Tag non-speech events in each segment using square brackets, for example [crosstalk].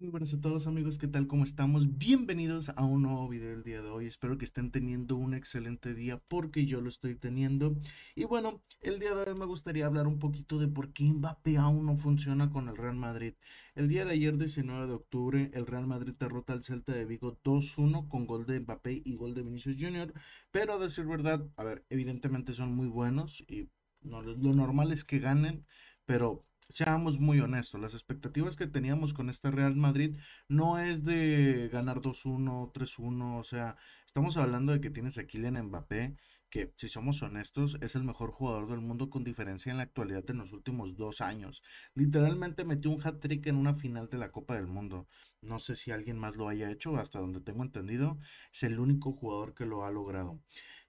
muy buenas a todos amigos, ¿qué tal? ¿Cómo estamos? Bienvenidos a un nuevo video del día de hoy. Espero que estén teniendo un excelente día porque yo lo estoy teniendo. Y bueno, el día de hoy me gustaría hablar un poquito de por qué Mbappé aún no funciona con el Real Madrid. El día de ayer, 19 de octubre, el Real Madrid derrota al Celta de Vigo 2-1 con gol de Mbappé y gol de Vinicius Jr. Pero a decir verdad, a ver, evidentemente son muy buenos y no, lo normal es que ganen, pero seamos muy honestos, las expectativas que teníamos con este Real Madrid no es de ganar 2-1, 3-1, o sea, estamos hablando de que tienes a Kylian Mbappé, que si somos honestos es el mejor jugador del mundo con diferencia en la actualidad en los últimos dos años. Literalmente metió un hat-trick en una final de la Copa del Mundo. No sé si alguien más lo haya hecho, hasta donde tengo entendido, es el único jugador que lo ha logrado.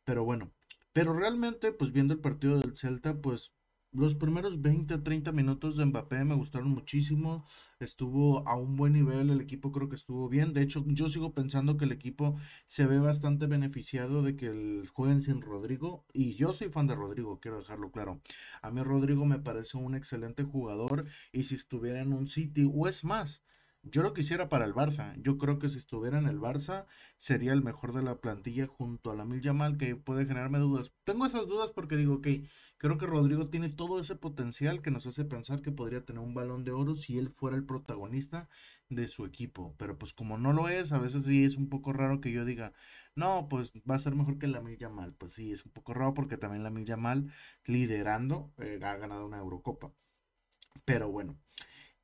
Pero bueno, pero realmente pues viendo el partido del Celta pues los primeros 20 o 30 minutos de Mbappé me gustaron muchísimo. Estuvo a un buen nivel, el equipo creo que estuvo bien. De hecho, yo sigo pensando que el equipo se ve bastante beneficiado de que el, jueguen sin Rodrigo. Y yo soy fan de Rodrigo, quiero dejarlo claro. A mí Rodrigo me parece un excelente jugador y si estuviera en un City o es más, yo lo quisiera para el Barça. Yo creo que si estuviera en el Barça sería el mejor de la plantilla junto a la Mil Yamal, que puede generarme dudas. Tengo esas dudas porque digo, ok, creo que Rodrigo tiene todo ese potencial que nos hace pensar que podría tener un balón de oro si él fuera el protagonista de su equipo. Pero pues como no lo es, a veces sí es un poco raro que yo diga, no, pues va a ser mejor que la Mil Yamal. Pues sí, es un poco raro porque también la Mil Yamal liderando eh, ha ganado una Eurocopa. Pero bueno,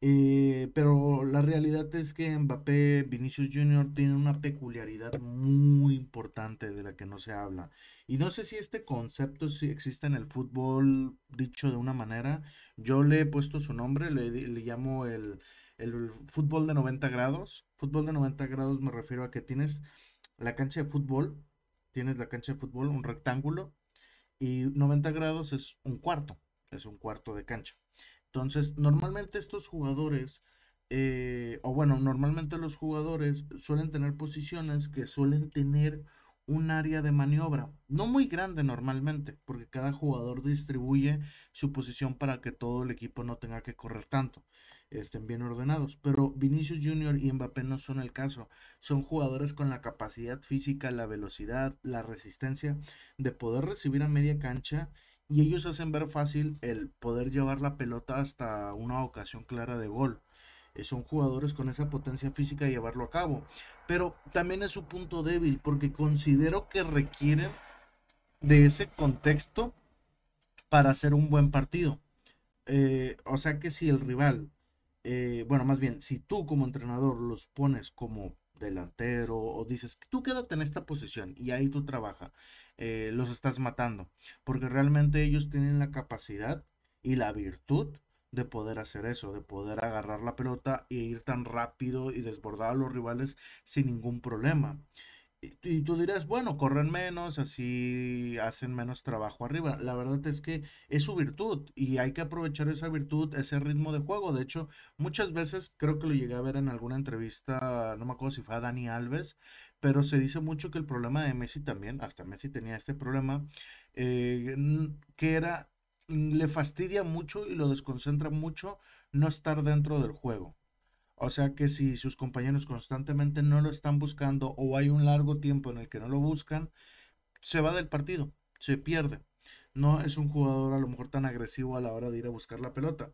eh, pero la realidad es que Mbappé, Vinicius Jr. tiene una peculiaridad muy importante de la que no se habla. Y no sé si este concepto existe en el fútbol dicho de una manera. Yo le he puesto su nombre, le, le llamo el, el fútbol de 90 grados. Fútbol de 90 grados me refiero a que tienes la cancha de fútbol, tienes la cancha de fútbol, un rectángulo, y 90 grados es un cuarto, es un cuarto de cancha. Entonces, normalmente estos jugadores, eh, o bueno, normalmente los jugadores suelen tener posiciones que suelen tener un área de maniobra, no muy grande normalmente, porque cada jugador distribuye su posición para que todo el equipo no tenga que correr tanto, estén bien ordenados. Pero Vinicius Jr. y Mbappé no son el caso, son jugadores con la capacidad física, la velocidad, la resistencia de poder recibir a media cancha y ellos hacen ver fácil el poder llevar la pelota hasta una ocasión clara de gol. Eh, son jugadores con esa potencia física de llevarlo a cabo. Pero también es su punto débil porque considero que requieren de ese contexto para hacer un buen partido. Eh, o sea que si el rival, eh, bueno, más bien, si tú como entrenador los pones como delantero o dices, tú quédate en esta posición y ahí tú trabajas eh, los estás matando, porque realmente ellos tienen la capacidad y la virtud de poder hacer eso, de poder agarrar la pelota e ir tan rápido y desbordar a los rivales sin ningún problema. Y, tú dirás, bueno, corren menos, así hacen menos trabajo arriba. La verdad es que es su virtud y hay que aprovechar esa virtud, ese ritmo de juego. De hecho, muchas veces creo que lo llegué a ver en alguna entrevista, no me acuerdo si fue a Dani Alves, pero se dice mucho que el problema de Messi también, hasta Messi tenía este problema, eh, que era, le fastidia mucho y lo desconcentra mucho no estar dentro del juego. O sea que si sus compañeros constantemente no lo están buscando o hay un largo tiempo en el que no lo buscan, se va del partido, se pierde. No es un jugador a lo mejor tan agresivo a la hora de ir a buscar la pelota.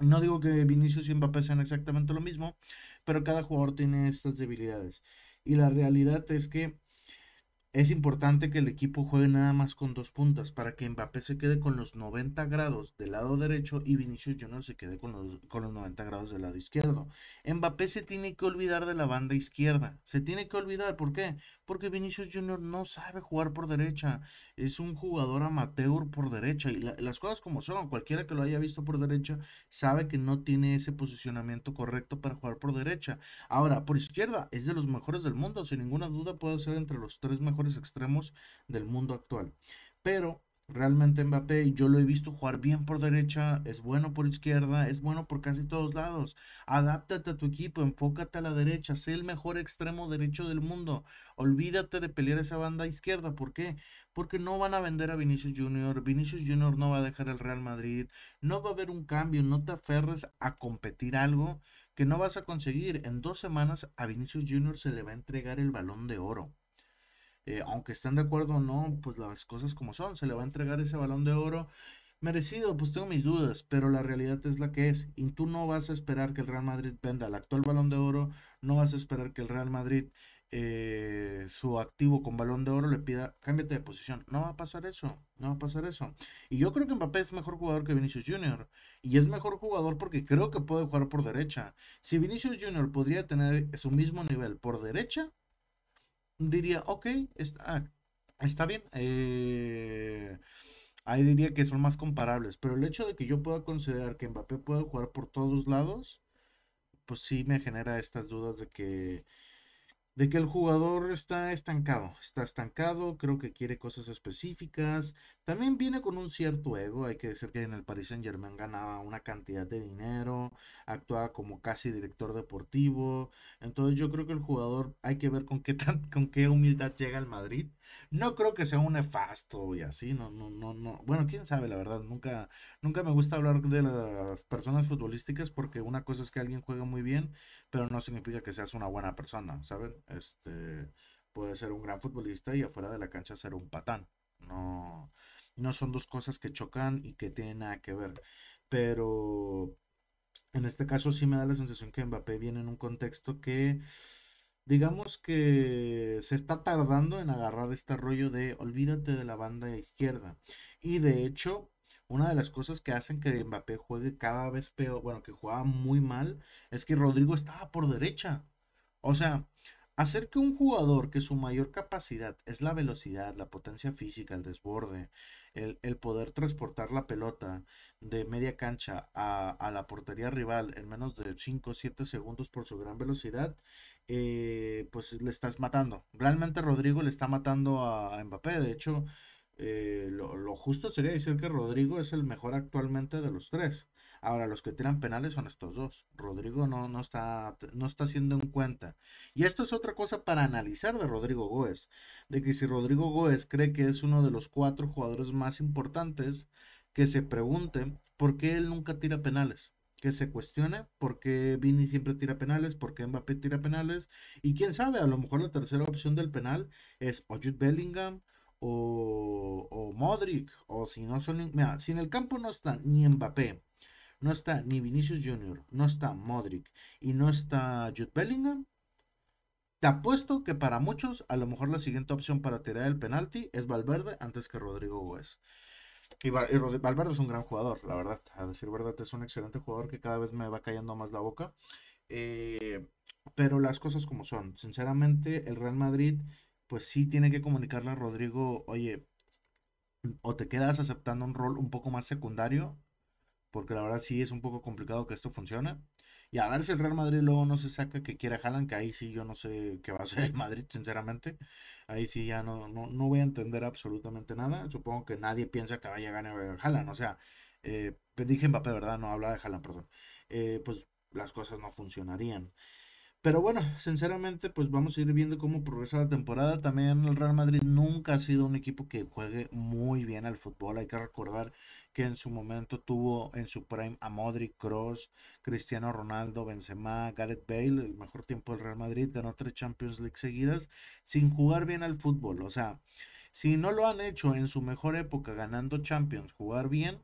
No digo que Vinicius y Mbappé sean exactamente lo mismo, pero cada jugador tiene estas debilidades. Y la realidad es que es importante que el equipo juegue nada más con dos puntas para que Mbappé se quede con los 90 grados del lado derecho y Vinicius Junior se quede con los, con los 90 grados del lado izquierdo. Mbappé se tiene que olvidar de la banda izquierda. Se tiene que olvidar, ¿por qué? porque Vinicius Jr. no sabe jugar por derecha, es un jugador amateur por derecha y las cosas como son, cualquiera que lo haya visto por derecha sabe que no tiene ese posicionamiento correcto para jugar por derecha. Ahora, por izquierda es de los mejores del mundo, sin ninguna duda puede ser entre los tres mejores extremos del mundo actual. Pero Realmente Mbappé, yo lo he visto jugar bien por derecha, es bueno por izquierda, es bueno por casi todos lados. Adáptate a tu equipo, enfócate a la derecha, sé el mejor extremo derecho del mundo. Olvídate de pelear esa banda izquierda. ¿Por qué? Porque no van a vender a Vinicius Jr., Vinicius Junior no va a dejar el Real Madrid, no va a haber un cambio, no te aferres a competir algo que no vas a conseguir. En dos semanas a Vinicius Junior se le va a entregar el balón de oro. Eh, aunque estén de acuerdo o no, pues las cosas como son, se le va a entregar ese balón de oro merecido, pues tengo mis dudas, pero la realidad es la que es. Y tú no vas a esperar que el Real Madrid venda el actual balón de oro, no vas a esperar que el Real Madrid, eh, su activo con balón de oro, le pida, cámbiate de posición. No va a pasar eso, no va a pasar eso. Y yo creo que Mbappé es mejor jugador que Vinicius Jr. Y es mejor jugador porque creo que puede jugar por derecha. Si Vinicius Jr. podría tener su mismo nivel por derecha, diría, ok, está, está bien. Eh, ahí diría que son más comparables. Pero el hecho de que yo pueda considerar que Mbappé puede jugar por todos lados, pues sí me genera estas dudas de que de que el jugador está estancado, está estancado, creo que quiere cosas específicas, también viene con un cierto ego, hay que decir que en el Paris Saint Germain ganaba una cantidad de dinero, actuaba como casi director deportivo, entonces yo creo que el jugador hay que ver con qué, con qué humildad llega al Madrid no creo que sea un nefasto y así, no, no, no, no. Bueno, quién sabe, la verdad, nunca, nunca me gusta hablar de las personas futbolísticas porque una cosa es que alguien juega muy bien, pero no significa que seas una buena persona, ¿saben? Este, puede ser un gran futbolista y afuera de la cancha ser un patán. No, no son dos cosas que chocan y que tienen nada que ver. Pero en este caso sí me da la sensación que Mbappé viene en un contexto que digamos que se está tardando en agarrar este rollo de olvídate de la banda izquierda. Y de hecho, una de las cosas que hacen que Mbappé juegue cada vez peor, bueno, que jugaba muy mal, es que Rodrigo estaba por derecha. O sea, hacer que un jugador que su mayor capacidad es la velocidad, la potencia física, el desborde, el, poder transportar la pelota de media cancha a, la portería rival en menos de 5 o 7 segundos por su gran velocidad, eh, pues le estás matando. Realmente Rodrigo le está matando a, a Mbappé. De hecho, eh, lo, justo sería decir que Rodrigo es el mejor actualmente de los tres. Ahora, los que tiran penales son estos dos. Rodrigo no, no, está, no está siendo en cuenta. Y esto es otra cosa para analizar de Rodrigo Góez. De que si Rodrigo Góez cree que es uno de los cuatro jugadores más importantes, que se pregunte por qué él nunca tira penales. Que se cuestione por qué Vini siempre tira penales, por qué Mbappé tira penales. Y quién sabe, a lo mejor la tercera opción del penal es Ojit Bellingham o, Modric, o si no son, mira, si en el campo no está ni Mbappé, no está ni Vinicius Jr., no está Modric y no está Jude Bellingham, te apuesto que para muchos a lo mejor la siguiente opción para tirar el penalti es Valverde antes que Rodrigo Gómez Y, Valverde es un gran jugador, la verdad. A decir verdad, es un excelente jugador que cada vez me va cayendo más la boca. Eh, pero las cosas como son. Sinceramente, el Real Madrid pues sí tiene que comunicarle a Rodrigo, oye, o te quedas aceptando un rol un poco más secundario, porque la verdad sí es un poco complicado que esto funcione. Y a ver si el Real Madrid luego no se saca que quiera Jalan, que ahí sí yo no sé qué va a hacer el Madrid, sinceramente. Ahí sí ya no, no, voy a entender absolutamente nada. Supongo que nadie piensa que vaya a ganar Jalan. O sea, eh, dije papel ¿verdad? No habla de Jalan, perdón. Eh, pues las cosas no funcionarían. Pero bueno, sinceramente, pues vamos a ir viendo cómo progresa la temporada. También el Real Madrid nunca ha sido un equipo que juegue muy bien al fútbol. Hay que recordar que en su momento tuvo en su prime a Modric, Cross, Cristiano Ronaldo, Benzema, Gareth Bale, el mejor tiempo del Real Madrid, ganó tres Champions League seguidas sin jugar bien al fútbol. O sea, si no lo han hecho en su mejor época ganando Champions, jugar bien,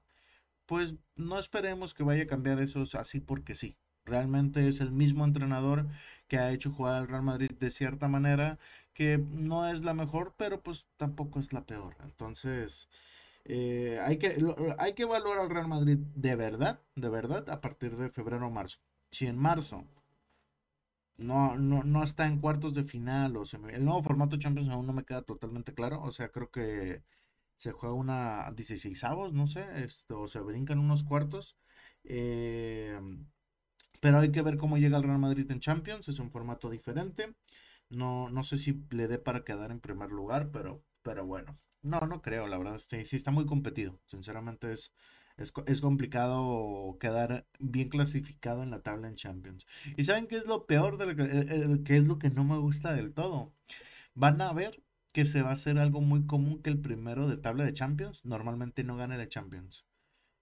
pues no esperemos que vaya a cambiar eso así porque sí. Realmente es el mismo entrenador que ha hecho jugar al Real Madrid de cierta manera, que no es la mejor, pero pues tampoco es la peor. Entonces, eh, hay, que, hay que evaluar al Real Madrid de verdad, de verdad, a partir de febrero o marzo. Si en marzo no, no, no está en cuartos de final o el nuevo formato Champions aún no me queda totalmente claro, o sea, creo que se juega una 16avos, no sé, esto, o se brincan unos cuartos. Eh, pero hay que ver cómo llega el Real Madrid en Champions. Es un formato diferente. No, no sé si le dé para quedar en primer lugar, pero, pero bueno. No, no creo, la verdad. Sí, sí está muy competido. Sinceramente es, es, complicado quedar bien clasificado en la tabla en Champions. ¿Y saben qué es lo peor de que, eh, eh, es lo que no me gusta del todo? Van a ver que se va a hacer algo muy común que el primero de tabla de Champions normalmente no gane la Champions.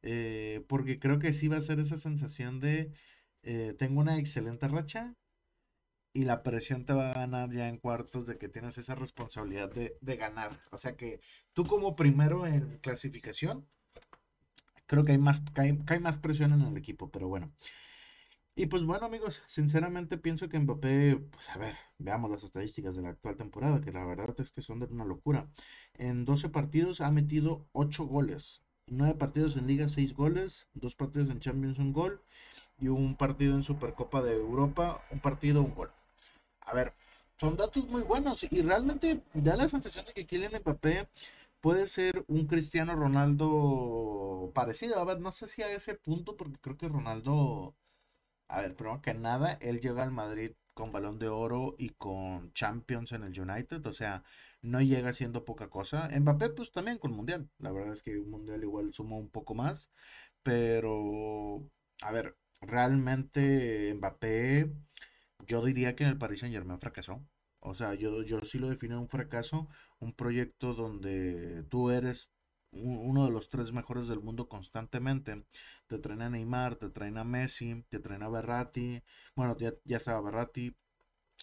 Eh, porque creo que sí va a ser esa sensación de eh, tengo una excelente racha y la presión te va a ganar ya en cuartos de que tienes esa responsabilidad de, ganar. O sea que tú como primero en clasificación, creo que hay más, cae, más presión en el equipo, pero bueno. Y pues bueno amigos, sinceramente pienso que Mbappé, pues a ver, veamos las estadísticas de la actual temporada, que la verdad es que son de una locura. En 12 partidos ha metido 8 goles, 9 partidos en Liga, 6 goles, 2 partidos en Champions, un gol y un partido en Supercopa de Europa, un partido, un gol. A ver, son datos muy buenos y realmente da la sensación de que Kylian Mbappé puede ser un Cristiano Ronaldo parecido. A ver, no sé si a ese punto, porque creo que Ronaldo, a ver, primero que nada, él llega al Madrid con balón de oro y con Champions en el United, o sea, no llega siendo poca cosa. Mbappé, pues también con Mundial. La verdad es que un Mundial igual suma un poco más. Pero, a ver, realmente Mbappé, yo diría que en el Paris Saint Germain fracasó. O sea, yo, yo sí lo defino un fracaso, un proyecto donde tú eres uno de los tres mejores del mundo constantemente. Te traen Neymar, te traen Messi, te traen a Bueno, ya, ya estaba Berratti,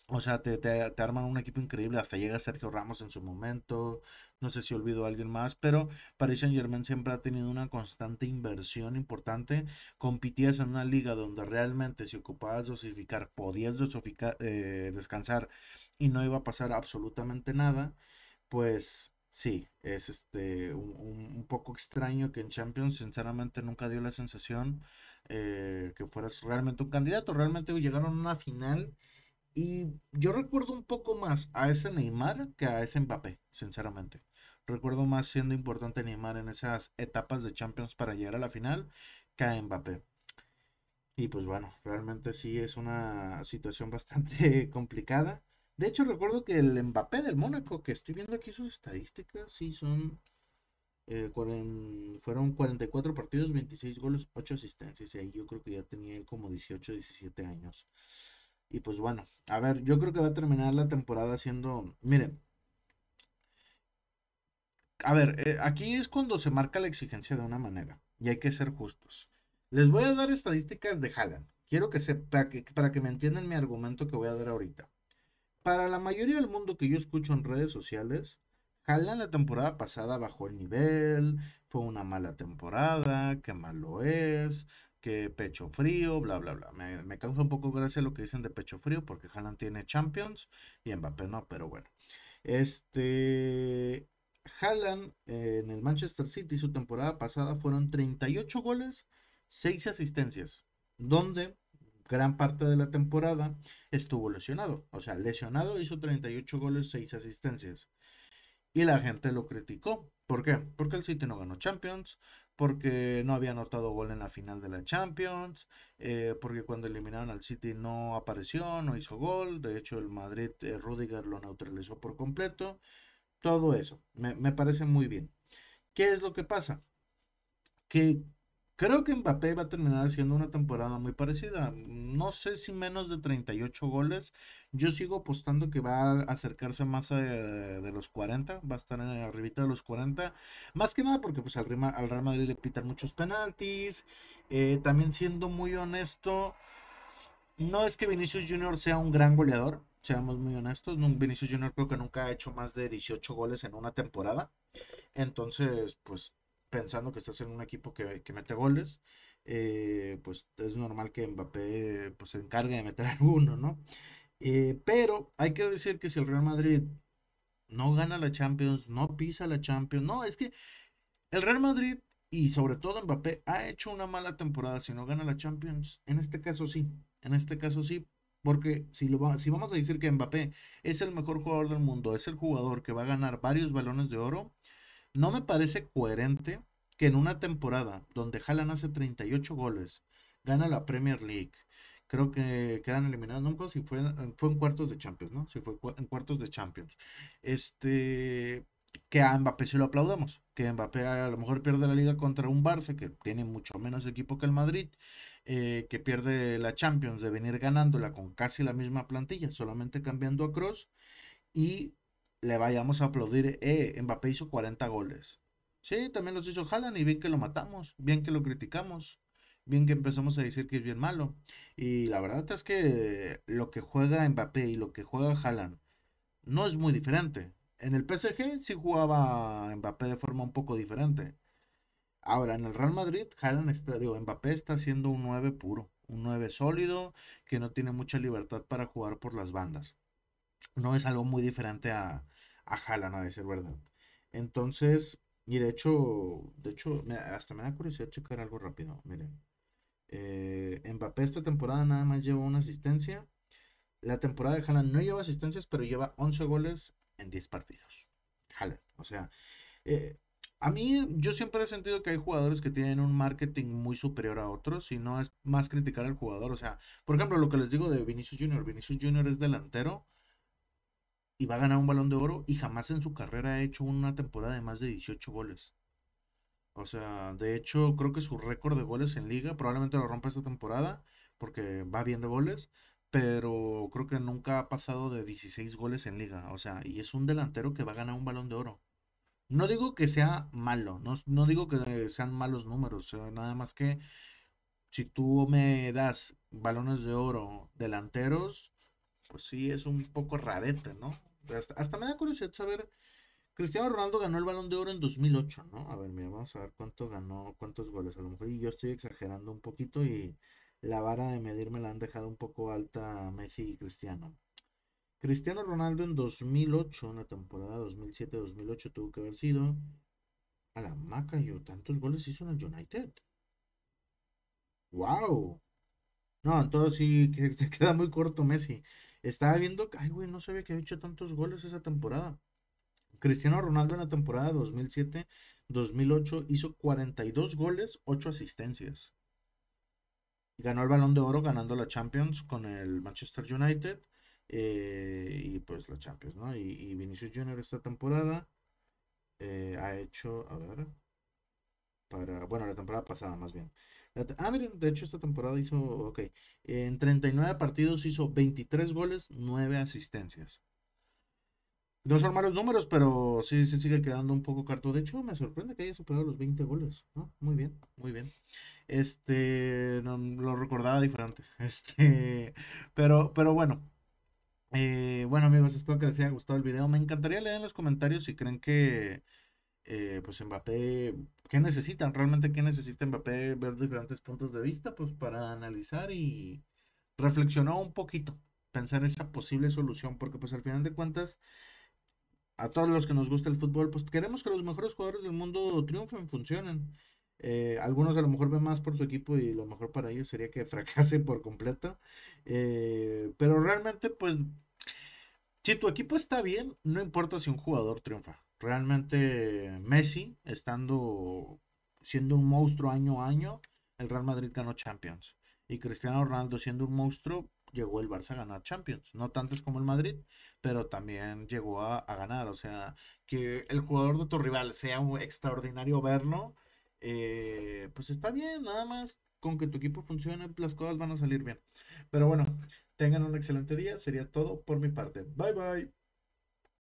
o sea, te, arman un equipo increíble. Hasta llega Sergio Ramos en su momento. No sé si olvidó a alguien más. Pero Paris Saint Germain siempre ha tenido una constante inversión importante. Compitías en una liga donde realmente si ocupabas dosificar, podías eh, descansar y no iba a pasar absolutamente nada. Pues sí, es este un, poco extraño que en Champions sinceramente nunca dio la sensación eh, que fueras realmente un candidato. Realmente llegaron a una final y yo recuerdo un poco más a ese Neymar que a ese Mbappé, sinceramente. Recuerdo más siendo importante Neymar en esas etapas de Champions para llegar a la final que a Mbappé. Y pues bueno, realmente sí es una situación [laughs] bastante complicada. De hecho, recuerdo que el Mbappé del Mónaco, que estoy viendo aquí sus estadísticas, sí son. Eh, fueron 44 partidos, 26 goles, 8 asistencias. Y ahí yo creo que ya tenía como 18, 17 años. Y pues bueno, a ver, yo creo que va a terminar la temporada siendo, miren, a ver, eh, aquí es cuando se marca la exigencia de una manera y hay que ser justos. Les voy a dar estadísticas de Haaland. Quiero que sepa para que, para que me entiendan mi argumento que voy a dar ahorita. Para la mayoría del mundo que yo escucho en redes sociales, Haaland la temporada pasada bajó el nivel, fue una mala temporada, qué malo es, que pecho frío, bla, bla, bla. Me, causa un poco gracia lo que dicen de pecho frío porque Haaland tiene Champions y Mbappé no, pero bueno. Este. Haaland en el Manchester City su temporada pasada fueron 38 goles, 6 asistencias, donde gran parte de la temporada estuvo lesionado. O sea, lesionado hizo 38 goles, 6 asistencias. Y la gente lo criticó. ¿Por qué? Porque el City no ganó Champions, porque no había anotado gol en la final de la Champions, eh, porque cuando eliminaron al City no apareció, no hizo gol, de hecho el Madrid, eh, Rudiger lo neutralizó por completo, todo eso, me, me, parece muy bien. ¿Qué es lo que pasa? Que Creo que Mbappé va a terminar haciendo una temporada muy parecida. No sé si menos de 38 goles. Yo sigo apostando que va a acercarse más a, eh, de los 40. Va a estar eh, arribita de los 40. Más que nada porque pues, al, Real Madrid le pitan muchos penaltis. Eh, también siendo muy honesto, no es que Vinicius Junior sea un gran goleador. Seamos muy honestos. Vinicius Junior creo que nunca ha hecho más de 18 goles en una temporada. Entonces, pues pensando que estás en un equipo que, mete goles, eh, pues es normal que Mbappé pues, se encargue de meter [laughs] alguno, ¿no? Eh, pero hay que decir que si el Real Madrid no gana la Champions, no pisa la Champions, no, es que el Real Madrid y sobre todo Mbappé ha hecho una mala temporada si no gana la Champions. En este caso sí, en este caso sí, porque si, lo si vamos a decir que Mbappé es el mejor jugador del mundo, es el jugador que va a ganar varios balones de oro, no me parece coherente que en una temporada donde Haaland hace 38 goles, gana la Premier League, creo que quedan eliminados, nunca, si fue, eh, fue en cuartos de Champions, ¿no? Si fue en cuartos de Champions. Este, que a Mbappé se lo aplaudamos, que Mbappé a lo mejor pierde la liga contra un Barça, que tiene mucho menos equipo que el Madrid, eh, que pierde la Champions de venir ganándola con casi la misma plantilla, solamente cambiando a Cross, y le vayamos a aplaudir, eh, Mbappé hizo 40 goles. Sí, también los hizo Haaland y bien que lo matamos, bien que lo criticamos, bien que empezamos a decir que es bien malo. Y la verdad es que lo que juega Mbappé y lo que juega Haaland no es muy diferente. En el PSG sí jugaba Mbappé de forma un poco diferente. Ahora, en el Real Madrid, Haaland está, digo, Mbappé está siendo un 9 puro, un 9 sólido, que no tiene mucha libertad para jugar por las bandas. No es algo muy diferente a, a Haaland, a decir verdad. Entonces, y de hecho, de hecho, hasta me da curiosidad checar algo rápido. Miren, eh, Mbappé esta temporada nada más lleva una asistencia. La temporada de Haaland no lleva asistencias, pero lleva 11 goles en 10 partidos. Haaland, o sea, eh, a mí yo siempre he sentido que hay jugadores que tienen un marketing muy superior a otros y no es más criticar al jugador. O sea, por ejemplo, lo que les digo de Vinicius Junior. Vinicius Junior es delantero y va a ganar un balón de oro y jamás en su carrera ha hecho una temporada de más de 18 goles. O sea, de hecho creo que su récord de goles en liga probablemente lo rompa esta temporada porque va bien de goles, pero creo que nunca ha pasado de 16 goles en liga. O sea, y es un delantero que va a ganar un balón de oro. No digo que sea malo, no, digo que sean malos números, nada más que si tú me das balones de oro delanteros, pues sí es un poco rarete ¿no? Hasta, me da curiosidad saber. Cristiano Ronaldo ganó el balón de oro en 2008, ¿no? A ver, mira, vamos a ver cuánto ganó, cuántos goles. A lo mejor yo estoy exagerando un poquito y la vara de medir me la han dejado un poco alta Messi y Cristiano. Cristiano Ronaldo en 2008, una temporada 2007-2008 tuvo que haber sido. A la maca, yo, tantos goles hizo en el United. ¡Wow! No, entonces sí [laughs] que se queda muy corto Messi. Estaba viendo, ay, güey, no sabía que había hecho tantos goles esa temporada. Cristiano Ronaldo en la temporada 2007-2008 hizo 42 goles, 8 asistencias. Ganó el balón de oro ganando la Champions con el Manchester United. Eh, y pues la Champions, ¿no? Y, Vinicius Junior esta temporada eh, ha hecho, a ver, para, bueno, la temporada pasada más bien, Ah, miren, de hecho esta temporada hizo, ok, en 39 partidos hizo 23 goles, 9 asistencias. No son malos números, pero sí se sigue quedando un poco carto. De hecho, me sorprende que haya superado los 20 goles. Muy bien, muy bien. Este, no, lo recordaba diferente. [laughs] Este, pero, pero bueno. Eh, bueno amigos, espero que les haya gustado el video. Me encantaría leer en los comentarios si creen que... Eh, pues Mbappé, ¿qué necesitan? ¿Realmente qué necesita Mbappé? Ver diferentes puntos de vista, pues para analizar y reflexionar un poquito, pensar esa posible solución, porque pues al final de cuentas, a todos los que nos gusta el fútbol, pues queremos que los mejores jugadores del mundo triunfen, funcionen. Eh, algunos a lo mejor ven más por tu equipo y lo mejor para ellos sería que [laughs] fracase por completo. Eh, pero realmente, pues, si tu equipo está bien, no importa si un jugador triunfa. Realmente Messi, estando siendo un monstruo año a año, el Real Madrid ganó Champions. Y Cristiano Ronaldo, siendo un monstruo, llegó el Barça a ganar Champions. No tantos como el Madrid, pero también llegó a, ganar. O sea, que el jugador de tu rival sea un extraordinario verlo, eh, pues está bien, nada más. Con que tu equipo funcione, las cosas van a salir bien. Pero bueno, tengan un excelente día. Sería todo por mi parte. Bye bye.